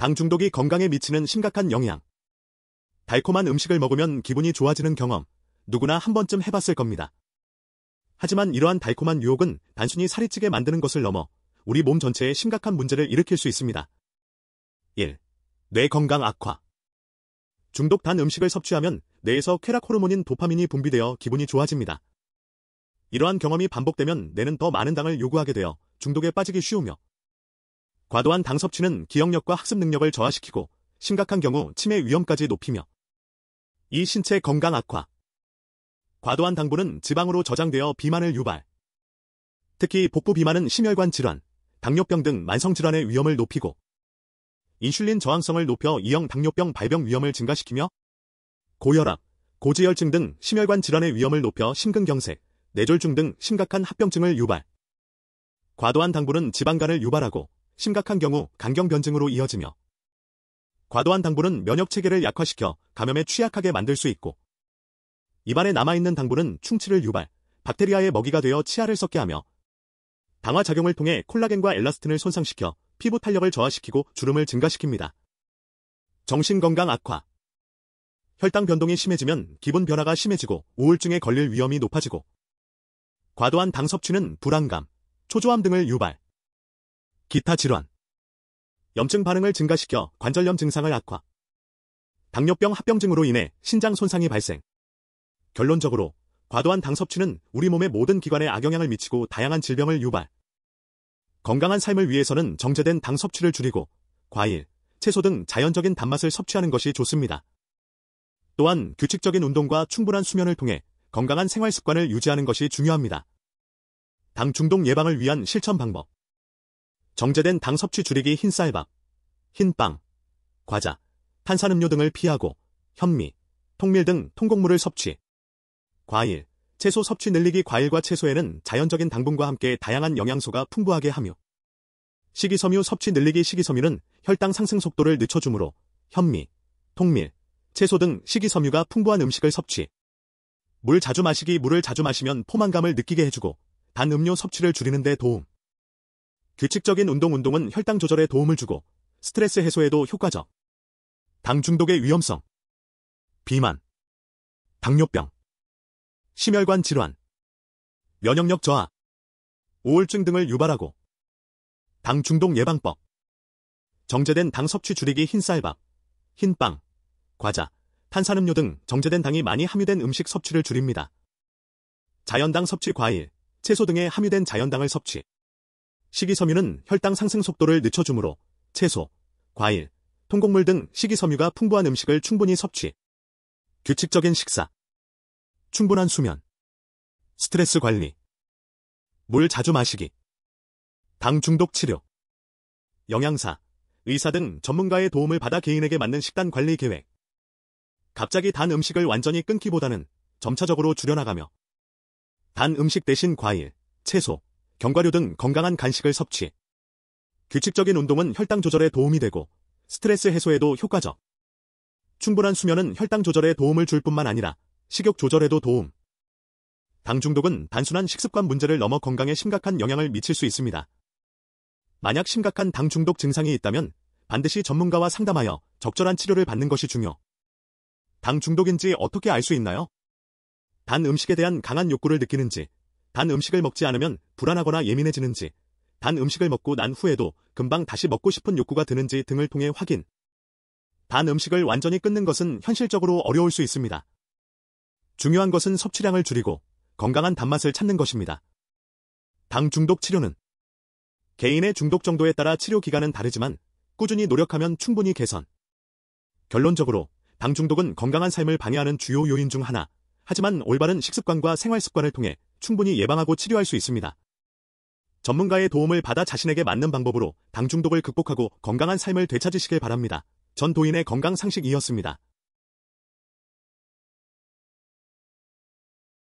당 중독이 건강에 미치는 심각한 영향. 달콤한 음식을 먹으면 기분이 좋아지는 경험, 누구나 한 번쯤 해봤을 겁니다. 하지만 이러한 달콤한 유혹은 단순히 살이 찌게 만드는 것을 넘어 우리 몸 전체에 심각한 문제를 일으킬 수 있습니다. 1. 뇌 건강 악화. 중독 단 음식을 섭취하면 뇌에서 쾌락 호르몬인 도파민이 분비되어 기분이 좋아집니다. 이러한 경험이 반복되면 뇌는 더 많은 당을 요구하게 되어 중독에 빠지기 쉬우며 과도한 당 섭취는 기억력과 학습 능력을 저하시키고 심각한 경우 치매 위험까지 높이며 이 신체 건강 악화 과도한 당분은 지방으로 저장되어 비만을 유발 특히 복부 비만은 심혈관 질환, 당뇨병 등 만성 질환의 위험을 높이고 인슐린 저항성을 높여 이형 당뇨병 발병 위험을 증가시키며 고혈압, 고지혈증 등 심혈관 질환의 위험을 높여 심근경색, 뇌졸중 등 심각한 합병증을 유발 과도한 당분은 지방간을 유발하고 심각한 경우 간경변증으로 이어지며 과도한 당분은 면역체계를 약화시켜 감염에 취약하게 만들 수 있고 입안에 남아있는 당분은 충치를 유발, 박테리아의 먹이가 되어 치아를 썩게 하며 당화 작용을 통해 콜라겐과 엘라스틴을 손상시켜 피부 탄력을 저하시키고 주름을 증가시킵니다. 정신건강 악화 혈당 변동이 심해지면 기분 변화가 심해지고 우울증에 걸릴 위험이 높아지고 과도한 당 섭취는 불안감, 초조함 등을 유발, 기타 질환 염증 반응을 증가시켜 관절염 증상을 악화 당뇨병 합병증으로 인해 신장 손상이 발생 결론적으로 과도한 당 섭취는 우리 몸의 모든 기관에 악영향을 미치고 다양한 질병을 유발 건강한 삶을 위해서는 정제된 당 섭취를 줄이고 과일, 채소 등 자연적인 단맛을 섭취하는 것이 좋습니다. 또한 규칙적인 운동과 충분한 수면을 통해 건강한 생활 습관을 유지하는 것이 중요합니다. 당 중독 예방을 위한 실천 방법 정제된 당 섭취 줄이기 흰쌀밥, 흰빵, 과자, 탄산음료 등을 피하고 현미, 통밀 등 통곡물을 섭취. 과일, 채소 섭취 늘리기 과일과 채소에는 자연적인 당분과 함께 다양한 영양소가 풍부하게 하며 식이섬유 섭취 늘리기 식이섬유는 혈당 상승 속도를 늦춰주므로 현미, 통밀, 채소 등 식이섬유가 풍부한 음식을 섭취. 물 자주 마시기 물을 자주 마시면 포만감을 느끼게 해주고 단 음료 섭취를 줄이는 데 도움. 규칙적인 운동 운동은 혈당 조절에 도움을 주고 스트레스 해소에도 효과적. 당 중독의 위험성. 비만. 당뇨병. 심혈관 질환. 면역력 저하. 우울증 등을 유발하고. 당 중독 예방법. 정제된 당 섭취 줄이기 흰쌀밥, 흰빵, 과자, 탄산음료 등 정제된 당이 많이 함유된 음식 섭취를 줄입니다. 자연당 섭취 과일, 채소 등에 함유된 자연당을 섭취. 식이섬유는 혈당 상승 속도를 늦춰주므로 채소, 과일, 통곡물 등 식이섬유가 풍부한 음식을 충분히 섭취. 규칙적인 식사. 충분한 수면. 스트레스 관리. 물 자주 마시기. 당 중독 치료. 영양사, 의사 등 전문가의 도움을 받아 개인에게 맞는 식단 관리 계획. 갑자기 단 음식을 완전히 끊기보다는 점차적으로 줄여나가며 단 음식 대신 과일, 채소, 견과류 등 건강한 간식을 섭취. 규칙적인 운동은 혈당 조절에 도움이 되고 스트레스 해소에도 효과적. 충분한 수면은 혈당 조절에 도움을 줄 뿐만 아니라 식욕 조절에도 도움. 당 중독은 단순한 식습관 문제를 넘어 건강에 심각한 영향을 미칠 수 있습니다. 만약 심각한 당 중독 증상이 있다면 반드시 전문가와 상담하여 적절한 치료를 받는 것이 중요. 당 중독인지 어떻게 알 수 있나요? 단 음식에 대한 강한 욕구를 느끼는지, 단 음식을 먹지 않으면 불안하거나 예민해지는지, 단 음식을 먹고 난 후에도 금방 다시 먹고 싶은 욕구가 드는지 등을 통해 확인. 단 음식을 완전히 끊는 것은 현실적으로 어려울 수 있습니다. 중요한 것은 섭취량을 줄이고 건강한 단맛을 찾는 것입니다. 당 중독 치료는 개인의 중독 정도에 따라 치료 기간은 다르지만 꾸준히 노력하면 충분히 개선. 결론적으로 당 중독은 건강한 삶을 방해하는 주요 요인 중 하나. 하지만 올바른 식습관과 생활습관을 통해 충분히 예방하고 치료할 수 있습니다. 전문가의 도움을 받아 자신에게 맞는 방법으로 당 중독을 극복하고 건강한 삶을 되찾으시길 바랍니다. 전 도인의 건강 상식이었습니다.